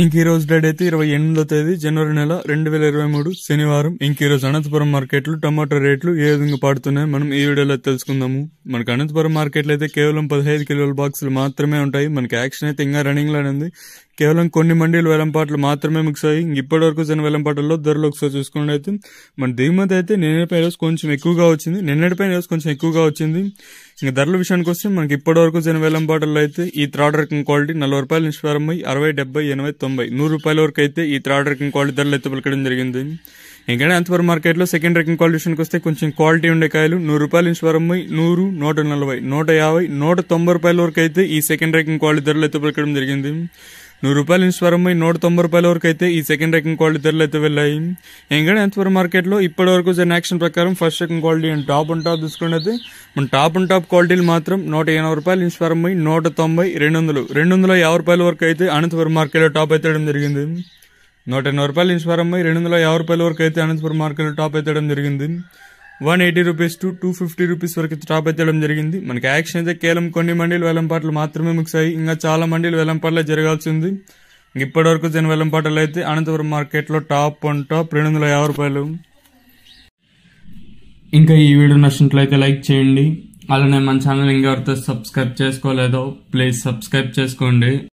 ఇంక ఈ రోజు డేట్ అయితే ఇరవై ఎనిమిదో తేదీ జనవరి నెల రెండు వేల ఇరవై మూడు శనివారం ఇంక ఈ రోజు అనంతపురం మార్కెట్లు టమాటో రేట్లు ఏ విధంగా పాడుతున్నాయి మనం ఈ వీడియోలో తెలుసుకుందాము మనకి అనంతపురం మార్కెట్లు అయితే కేవలం పదహైదు కిలోల బాక్సులు మాత్రమే ఉంటాయి మనకి యాక్షన్ అయితే ఇంకా రన్నింగ్ లోనే ఉంది కేవలం కొన్ని మండీలు వెలంపాట్లు మాత్రమే ముగిసాయి ఇప్పటి వరకు వచ్చిన వెలంపాటల్లో ధరలు ఒకసారి అయితే మన దిగుమతి అయితే నిన్నటిపై రోజు కొంచెం ఎక్కువగా వచ్చింది నిన్నటిపై రోజు కొంచెం ఎక్కువగా వచ్చింది ఇంకా ధరల విషయానికి వస్తే మనకి ఇప్పటి వరకు వచ్చిన వెలంపాటల్లో అయితే ఈ త్రాడ్ రకం క్వాలిటీ నలభై రూపాయల నుంచి ప్రారంభమై అరవై డెబ్బై ఎనభై తొంభై నూరు రూపాయల వరకు అయితే ఈ త్రాడ్ రకం క్వాలిటీ ధరలు అయితే పలకడం జరిగింది ఇంకా అంతవర మార్కెట్లో సెకండ్ రకం క్వాలిటీ విషయానికి వస్తే కొంచెం క్వాలిటీ ఉండే కాయలు నూరు రూపాయల నుంచి ప్రారంభమై నూరు నూట నలభై నూట యాభై నూట తొంభై రూపాయల వరకు అయితే ఈ సెకండ్ రకం క్వాలిటీ ధరలు అయితే పలకడం జరిగింది నూరు రూపాయలు పోయి నూట తొంభై రూపాయల వరకు అయితే ఈ సెకండ్ రేకింగ్ క్వాలిటీ ధరలు అయితే వెళ్ళాయి ఇంకా ఎన్స్వరం మార్కెట్లో ఇప్పటి వరకు జరిగిన యాక్షన్ ప్రకారం first ranking quality and top and top అయితే మన టాప్ అండ్ టాప్ క్వాలిటీలు మాత్రం నూట ఎనభై రూపాయలు పోయి నూట తొంభై రెండు వందలు రెండు వందల యాభై రూపాయల వరకు అయితే అనంతపురం మార్కెట్లో టాప్ అయితే జరిగింది నూట ఎనభై రూపాయలు పోయి రెండు వందల యాభై రూపాయల వరకు అయితే అనంతపురం మార్కెట్లో టాప్ అయితే జరిగింది one eighty rupees to two fifty rupees వరకు టాప్ ఎత్తడం జరిగింది మనకి యాక్షన్ అయితే కేవలం కొన్ని మండీలు వెలంపాట్లు మాత్రమే ముగిసాయి ఇంకా చాలా మండీలు జరగాల్సి జరగాల్సింది ఇప్పటి వరకు జన వెలంపాటలు అయితే అనంతపురం మార్కెట్లో టాప్ వన్ టాప్ రెండు వందల యాభై రూపాయలు ఇంకా ఈ వీడియో నచ్చినట్లయితే లైక్ చేయండి అలానే మన ఛానల్ ఇంకెవరితో సబ్స్క్రైబ్ చేసుకోలేదో ప్లీజ్ సబ్స్క్రైబ్ చేసుకోండి